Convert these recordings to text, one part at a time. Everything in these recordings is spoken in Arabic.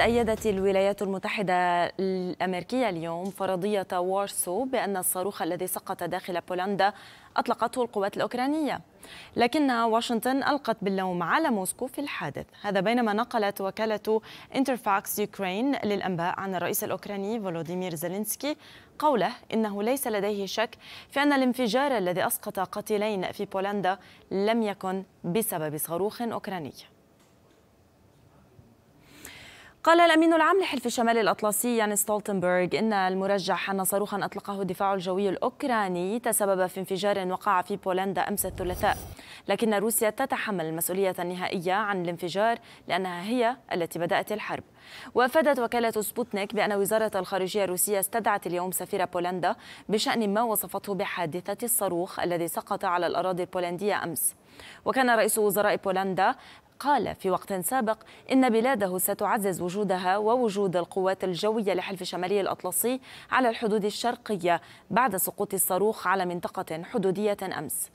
أيدت الولايات المتحدة الأمريكية اليوم فرضية وارسو بأن الصاروخ الذي سقط داخل بولندا أطلقته القوات الأوكرانية لكن واشنطن ألقت باللوم على موسكو في الحادث هذا بينما نقلت وكالة انترفاكس يوكرين للأنباء عن الرئيس الأوكراني فولوديمير زيلينسكي قوله إنه ليس لديه شك في أن الانفجار الذي أسقط قتيلين في بولندا لم يكن بسبب صاروخ أوكراني قال الأمين العام لحلف الشمال الأطلسي يان ستولتنبرغ إن المرجح أن صاروخا أطلقه الدفاع الجوي الأوكراني تسبب في انفجار وقع في بولندا أمس الثلاثاء لكن روسيا تتحمل المسؤولية النهائية عن الانفجار لأنها هي التي بدأت الحرب وافادت وكالة سبوتنيك بأن وزارة الخارجية الروسية استدعت اليوم سفير بولندا بشأن ما وصفته بحادثة الصاروخ الذي سقط على الأراضي البولندية أمس وكان رئيس وزراء بولندا قال في وقت سابق إن بلاده ستعزز وجودها ووجود القوات الجوية لحلف شمالي الأطلسي على الحدود الشرقية بعد سقوط الصاروخ على منطقة حدودية أمس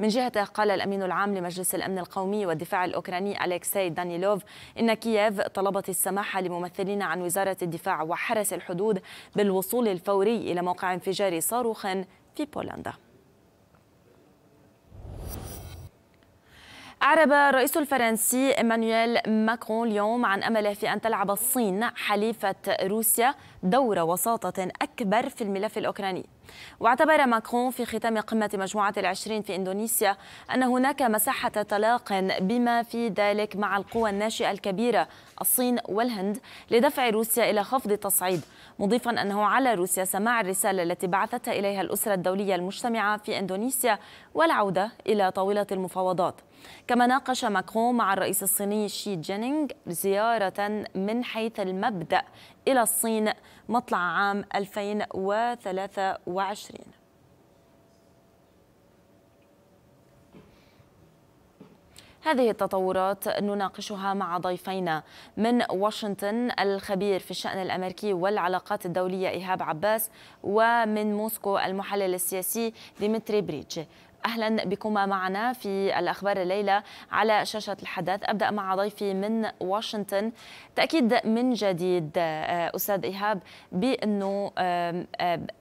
من جهته قال الأمين العام لمجلس الأمن القومي والدفاع الأوكراني أليكسي دانيلوف إن كييف طلبت السماح لممثلين عن وزارة الدفاع وحرس الحدود بالوصول الفوري إلى موقع انفجار صاروخ في بولندا أعرب الرئيس الفرنسي إيمانويل ماكرون اليوم عن أمله في أن تلعب الصين حليفة روسيا دور وساطة أكبر في الملف الأوكراني واعتبر ماكرون في ختام قمة مجموعة العشرين في إندونيسيا أن هناك مساحة تلاق بما في ذلك مع القوى الناشئة الكبيرة الصين والهند لدفع روسيا إلى خفض التصعيد مضيفا أنه على روسيا سماع الرسالة التي بعثتها إليها الأسرة الدولية المجتمعة في إندونيسيا والعودة إلى طاولة المفاوضات كما ناقش ماكرون مع الرئيس الصيني شي جينينغ زيارة من حيث المبدأ إلى الصين مطلع عام 2023 هذه التطورات نناقشها مع ضيفينا من واشنطن الخبير في الشأن الأمريكي والعلاقات الدولية إيهاب عباس ومن موسكو المحلل السياسي ديمتري بريتش أهلا بكما معنا في الأخبار الليلة على شاشة الحدث أبدأ مع ضيفي من واشنطن تأكيد من جديد آه، أستاذ إيهاب بأنه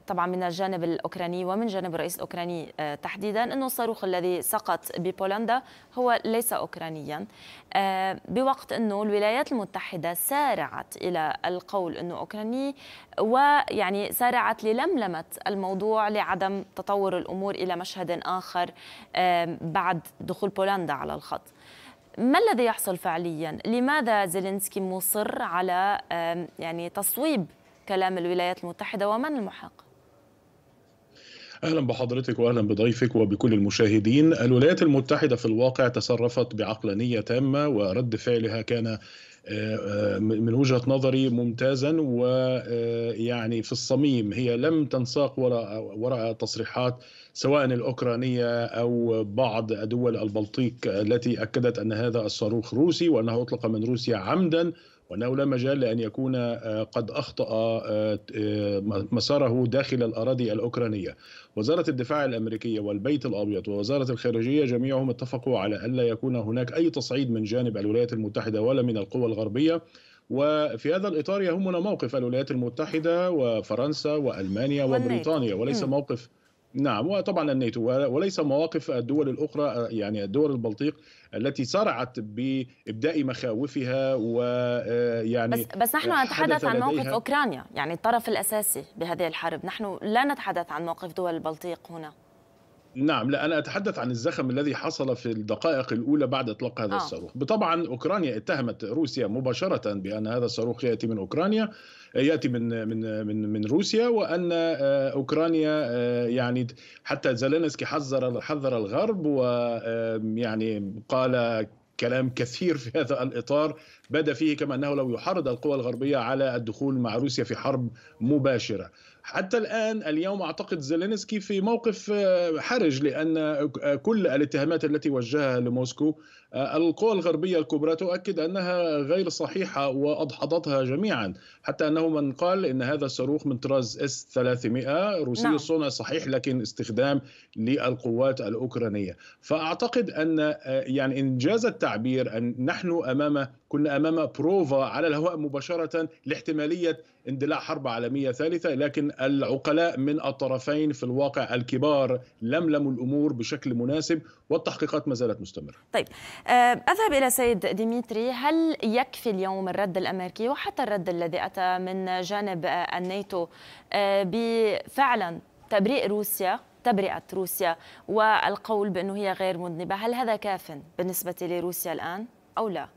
طبعا من الجانب الأوكراني ومن جانب الرئيس الأوكراني آه، تحديدا أنه الصاروخ الذي سقط ببولندا هو ليس أوكرانيا آه، بوقت أنه الولايات المتحدة سارعت إلى القول أنه أوكراني ويعني سارعت للملمة الموضوع لعدم تطور الأمور إلى مشهد آخر آخر بعد دخول بولندا على الخط ما الذي يحصل فعليا؟ لماذا زيلينسكي مصر على يعني تصويب كلام الولايات المتحدة ومن المحق؟ اهلا بحضرتك واهلا بضيفك وبكل المشاهدين الولايات المتحده في الواقع تصرفت بعقلانيه تامه ورد فعلها كان آه، آه، من وجهه نظري ممتازا ويعني في الصميم هي لم تنساق وراء وراء تصريحات سواء الاوكرانيه او بعض دول البلطيق التي اكدت ان هذا الصاروخ روسي وانه اطلق من روسيا عمدا وأنه لا مجال لأن يكون آه، قد أخطأ آه، آه، مساره داخل الأراضي الأوكرانية وزارة الدفاع الأمريكية والبيت الأبيض ووزارة الخارجية جميعهم اتفقوا على ألا يكون هناك أي تصعيد من جانب الولايات المتحدة ولا من القوى الغربية وفي هذا الإطار يهمنا موقف الولايات المتحدة وفرنسا وألمانيا وبريطانيا وليس موقف نعم وطبعا الناتو وليس مواقف الدول الاخرى يعني الدول البلطيق التي سرعت بابداء مخاوفها ويعني آه، بس بس نحن نتحدث عن موقف اوكرانيا يعني الطرف الاساسي بهذه الحرب نحن لا نتحدث عن موقف دول البلطيق هنا نعم لا انا اتحدث عن الزخم الذي حصل في الدقائق الاولى بعد اطلاق هذا آه. الصاروخ طبعا اوكرانيا اتهمت روسيا مباشره بان هذا الصاروخ ياتي من اوكرانيا ياتي من من من من روسيا وان آه، اوكرانيا آه، يعني حتى زيلينسكي حذر حذر الغرب ويعني قال كلام كثير في هذا الاطار بدا فيه كما انه لو يحرض القوى الغربيه على الدخول مع روسيا في حرب مباشره حتى الآن اليوم أعتقد زيلينسكي في موقف آه، حرج لأن آه، كل الاتهامات التي وجهها لموسكو آه، القوى الغربية الكبرى تؤكد أنها غير صحيحة وأدحضتها جميعا حتى أنه من قال إن هذا الصاروخ من طراز اس 300 روسي الصنع نعم. صحيح لكن استخدام للقوات الأوكرانية فأعتقد أن يعني إنجاز التعبير أن نحن أمام كنا امام بروفا على الهواء مباشره لاحتماليه اندلاع حرب عالميه ثالثه لكن العقلاء من الطرفين في الواقع الكبار لملموا الامور بشكل مناسب والتحقيقات ما زالت مستمره. طيب آه، اذهب الى سيد ديمتري هل يكفي اليوم الرد الامريكي وحتى الرد الذي اتى من جانب آه، الناتو آه، بفعلا تبرئ روسيا تبرئه روسيا والقول بانه هي غير مذنبه هل هذا كاف بالنسبه لروسيا الان او لا؟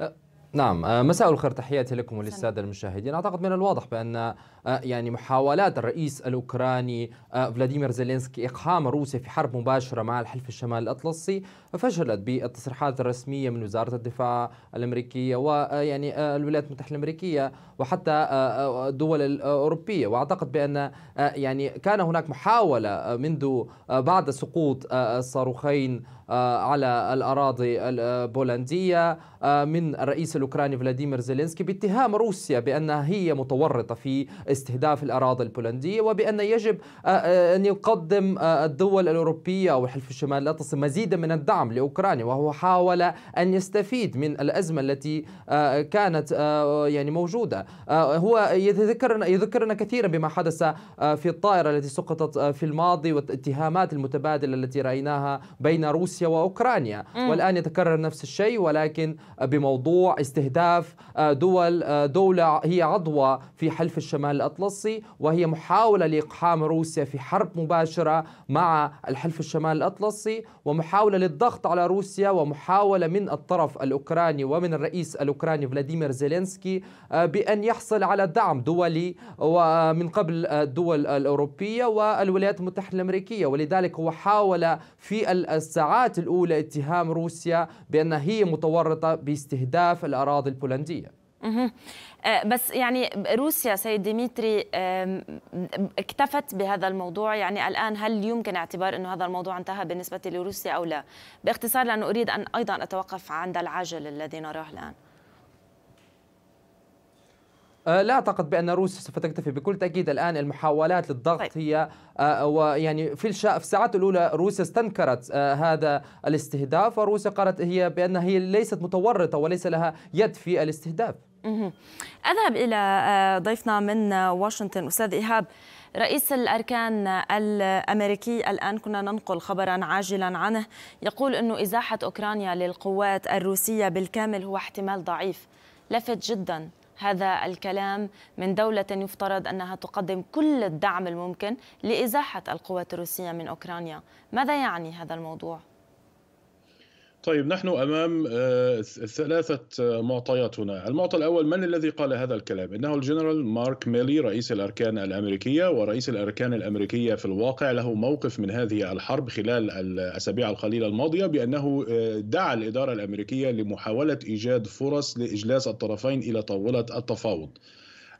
أه، نعم أه، مساء الخير تحياتي لكم وللسادة المشاهدين أعتقد من الواضح بأن آه، يعني محاولات الرئيس الأوكراني آه، فلاديمير زيلينسكي إقحام روسيا في حرب مباشرة مع الحلف الشمال الأطلسي فشلت بالتصريحات الرسمية من وزارة الدفاع الأمريكية ويعني آه، الولايات المتحدة الأمريكية وحتى الدول الأوروبية وأعتقد بأن يعني كان هناك محاولة منذ بعد سقوط الصاروخين على الأراضي البولندية من الرئيس الأوكراني فلاديمير زيلينسكي باتهام روسيا بأنها هي متورطة في استهداف الأراضي البولندية وبأن يجب آه، آه، أن يقدم آه، الدول الأوروبية أو حلف الشمال الأطلسي مزيدا من الدعم لأوكرانيا وهو حاول أن يستفيد من الأزمة التي كانت يعني موجودة هو يذكرنا يذكرنا كثيرا بما حدث في الطائرة التي سقطت في الماضي والاتهامات المتبادلة التي رأيناها بين روسيا وأوكرانيا والآن يتكرر نفس الشيء ولكن بموضوع استهداف دول دولة هي عضوة في حلف الشمال الأطلسي وهي محاولة لإقحام روسيا في حرب مباشرة مع الحلف الشمال الأطلسي ومحاولة للضغط على روسيا ومحاولة من الطرف الأوكراني ومن الرئيس الأوكراني فلاديمير زيلينسكي آه، بأن يحصل على دعم دولي ومن قبل الدول الأوروبية والولايات المتحدة الأمريكية ولذلك هو حاول في الساعات الأولى اتهام روسيا بأنها هي متورطة باستهداف الأراضي البولندية آه، بس يعني روسيا سيد ديمتري اكتفت بهذا الموضوع يعني الآن هل يمكن اعتبار أنه هذا الموضوع انتهى بالنسبة لروسيا أو لا باختصار لأنه أريد أن أيضا أتوقف عند العاجل الذي نراه الآن آه، لا اعتقد بان روسيا سوف تكتفي بكل تاكيد الان المحاولات للضغط طيب. هي آه، ويعني في الساعات الاولى روسيا استنكرت هذا الاستهداف وروسيا قالت هي بان هي ليست متورطه وليس لها يد في الاستهداف أذهب إلى آه، ضيفنا من واشنطن أستاذ إيهاب رئيس الأركان الأمريكي الآن كنا ننقل خبرا عاجلا عنه يقول أنه إزاحة أوكرانيا للقوات الروسية بالكامل هو احتمال ضعيف لفت جدا هذا الكلام من دولة يفترض أنها تقدم كل الدعم الممكن لإزاحة القوات الروسية من أوكرانيا ماذا يعني هذا الموضوع؟ طيب نحن امام آه، ثلاثه آه، معطيات هنا، المعطى الاول من الذي قال هذا الكلام؟ انه الجنرال مارك ميلي رئيس الاركان الامريكيه ورئيس الاركان الامريكيه في الواقع له موقف من هذه الحرب خلال الاسابيع القليله الماضيه بانه آه، دعا الاداره الامريكيه لمحاوله ايجاد فرص لاجلاس الطرفين الى طاوله التفاوض.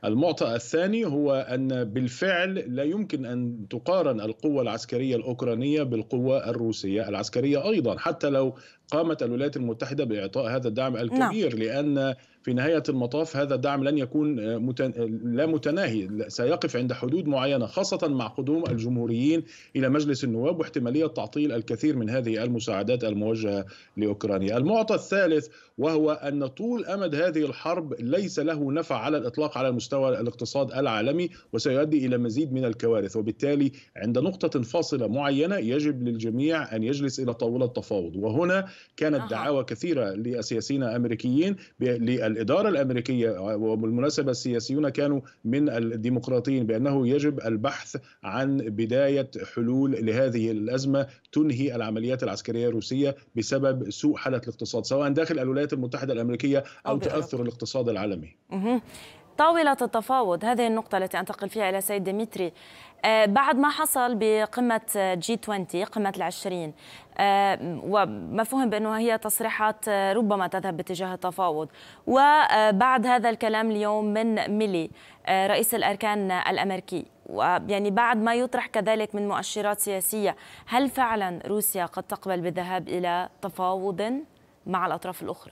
المعطى الثاني هو ان بالفعل لا يمكن ان تقارن القوه العسكريه الاوكرانيه بالقوه الروسيه العسكريه ايضا حتى لو قامت الولايات المتحدة بإعطاء هذا الدعم نعم. الكبير لا. لأن في نهاية المطاف هذا الدعم لن يكون متن... لا متناهي سيقف عند حدود معينة خاصة مع قدوم الجمهوريين إلى مجلس النواب واحتمالية تعطيل الكثير من هذه المساعدات الموجهة لأوكرانيا المعطى الثالث وهو أن طول أمد هذه الحرب ليس له نفع على الإطلاق على مستوى الاقتصاد العالمي وسيؤدي إلى مزيد من الكوارث وبالتالي عند نقطة فاصلة معينة يجب للجميع أن يجلس إلى طاولة تفاوض وهنا كانت دعاوى كثيرة لسياسيين أمريكيين للإدارة الأمريكية وبالمناسبة السياسيون كانوا من الديمقراطيين بأنه يجب البحث عن بداية حلول لهذه الأزمة تنهي العمليات العسكرية الروسية بسبب سوء حالة الاقتصاد سواء داخل الولايات المتحدة الأمريكية أو تأثر الاقتصاد العالمي طاولة التفاوض هذه النقطة التي أنتقل فيها إلى سيد ديمتري آه، بعد ما حصل بقمة جي 20 قمة العشرين آه، ومفهوم بأنه هي تصريحات آه، ربما تذهب باتجاه التفاوض وبعد هذا الكلام اليوم من ميلي رئيس الأركان الأمريكي ويعني بعد ما يطرح كذلك من مؤشرات سياسية هل فعلا روسيا قد تقبل بالذهاب إلى تفاوض مع الأطراف الأخرى؟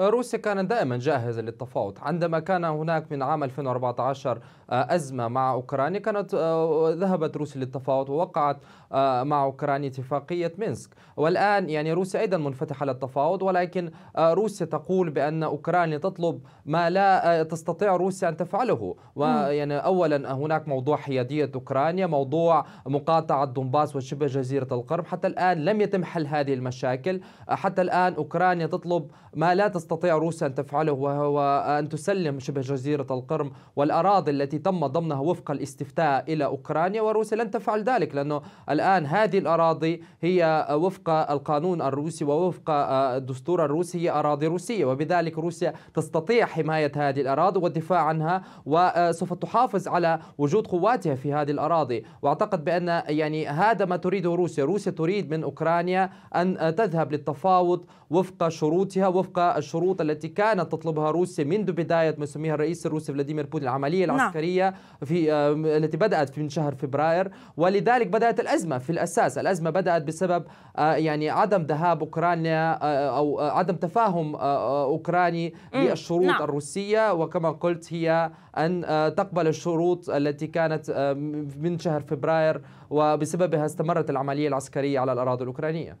روسيا كانت دائما جاهزة للتفاوض عندما كان هناك من عام 2014 آه، أزمة مع أوكرانيا كانت آه، ذهبت روسيا للتفاوض ووقعت آه، مع أوكرانيا اتفاقية مينسك والآن يعني روسيا أيضا منفتحة للتفاوض ولكن روسيا تقول بأن أوكرانيا تطلب ما لا تستطيع روسيا أن تفعله ويعني أولا هناك موضوع حيادية أوكرانيا موضوع مقاطعة دونباس وشبه جزيرة القرم حتى الآن لم يتم حل هذه المشاكل حتى الآن أوكرانيا تطلب ما لا تستطيع تستطيع روسيا أن تفعله وهو أن تسلم شبه جزيرة القرم والأراضي التي تم ضمنها وفق الاستفتاء إلى أوكرانيا وروسيا لن تفعل ذلك لأنه الآن هذه الأراضي هي وفق القانون الروسي ووفق آه، الدستور الروسي هي أراضي روسية وبذلك روسيا تستطيع حماية هذه الأراضي والدفاع عنها وسوف تحافظ على وجود قواتها في هذه الأراضي وأعتقد بأن يعني هذا ما تريده روسيا روسيا تريد من أوكرانيا أن تذهب للتفاوض وفق شروطها وفق الشروط التي كانت تطلبها روسيا منذ بداية ما يسميها الرئيس الروسي فلاديمير بوتين العملية نعم. العسكرية في آه، التي بدأت من شهر فبراير ولذلك بدأت الأزمة في الأساس الأزمة بدأت بسبب آه، يعني عدم ذهاب أوكرانيا آه، أو عدم تفاهم أوكراني للشروط نعم. الروسية وكما قلت هي أن تقبل الشروط التي كانت من شهر فبراير وبسببها استمرت العملية العسكرية على الأراضي الأوكرانية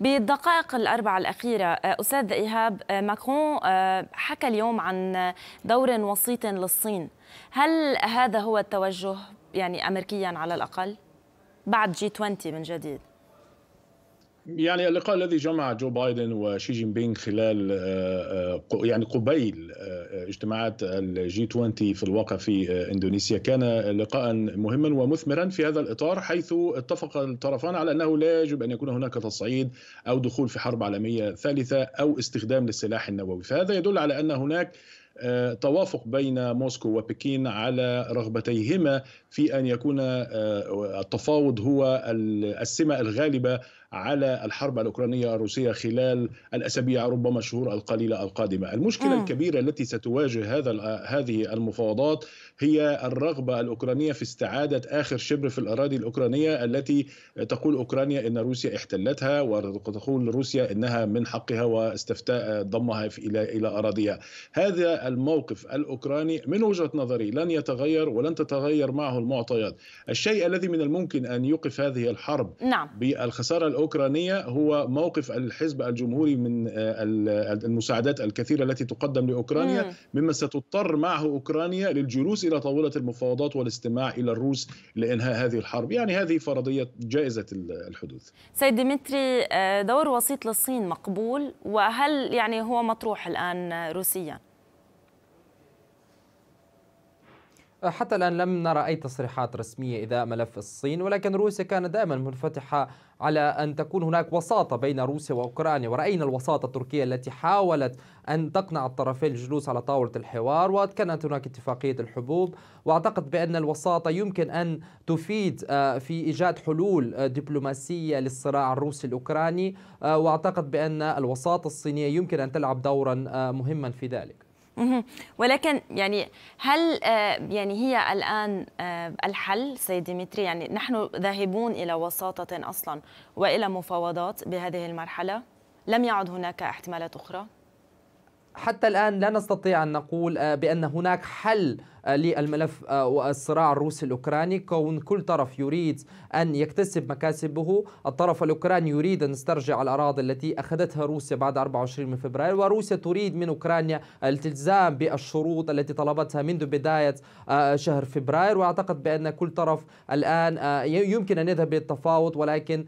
بالدقائق الأربعة الأخيرة أستاذ إيهاب آه، ماكرون آه، حكى اليوم عن دور وسيط للصين هل هذا هو التوجه يعني أمريكيا على الأقل بعد جي 20 من جديد يعني اللقاء الذي جمع جو بايدن وشي جين بينغ خلال آه، آه، يعني قبيل آه، اجتماعات الجي 20 في الواقع في اندونيسيا كان لقاء مهما ومثمرا في هذا الاطار حيث اتفق الطرفان على انه لا يجب ان يكون هناك تصعيد او دخول في حرب عالميه ثالثه او استخدام للسلاح النووي فهذا يدل على ان هناك توافق بين موسكو وبكين على رغبتيهما في ان يكون التفاوض هو السمه الغالبه على الحرب الأوكرانية الروسية خلال الأسابيع ربما الشهور القليلة القادمة المشكلة م. الكبيرة التي ستواجه هذا هذه المفاوضات هي الرغبة الأوكرانية في استعادة آخر شبر في الأراضي الأوكرانية التي تقول أوكرانيا أن روسيا احتلتها وتقول روسيا أنها من حقها واستفتاء ضمها إلى إلى أراضيها هذا الموقف الأوكراني من وجهة نظري لن يتغير ولن تتغير معه المعطيات الشيء الذي من الممكن أن يوقف هذه الحرب نعم. بالخسارة الأوكرانية أوكرانية هو موقف الحزب الجمهوري من آه، المساعدات الكثيرة التي تقدم لأوكرانيا مما ستضطر معه أوكرانيا للجلوس إلى طاولة المفاوضات والاستماع إلى الروس لإنهاء هذه الحرب يعني هذه فرضية جائزة الحدوث سيد ديمتري آه، دور وسيط للصين مقبول وهل يعني هو مطروح الآن روسيا؟ حتى الآن لم نرى أي تصريحات رسمية إذا ملف الصين ولكن روسيا كانت دائما منفتحة على أن تكون هناك وساطة بين روسيا وأوكرانيا ورأينا الوساطة التركية التي حاولت أن تقنع الطرفين الجلوس على طاولة الحوار وكانت هناك اتفاقية الحبوب وأعتقد بأن الوساطة يمكن أن تفيد آه، في إيجاد حلول آه، دبلوماسية للصراع الروسي الأوكراني آه، وأعتقد بأن الوساطة الصينية يمكن أن تلعب دورا مهما في ذلك ولكن يعني هل آه، يعني هي الان آه، الحل سيد ديمتري يعني نحن ذاهبون الى وساطه اصلا والى مفاوضات بهذه المرحله لم يعد هناك احتمالات اخرى حتى الان لا نستطيع ان نقول آه، بان هناك حل آه، للملف آه، والصراع الروسي الأوكراني كون كل طرف يريد أن يكتسب مكاسبه الطرف الأوكراني يريد أن يسترجع الأراضي التي أخذتها روسيا بعد 24 من فبراير وروسيا تريد من أوكرانيا الالتزام بالشروط التي طلبتها منذ بداية آه، شهر فبراير وأعتقد بأن كل طرف الآن يمكن أن يذهب للتفاوض ولكن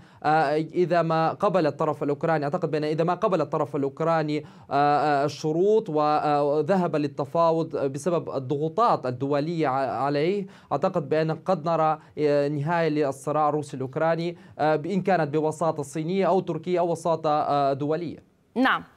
إذا ما قبل الطرف الأوكراني أعتقد بأن إذا ما قبل الطرف الأوكراني الشروط وذهب للتفاوض بسبب الضغوطات الدولية عليه أعتقد بأن قد نرى آه، نهاية للصراع الروسي الأوكراني آه، إن كانت بوساطة صينية أو تركية أو وساطة آه، دولية نعم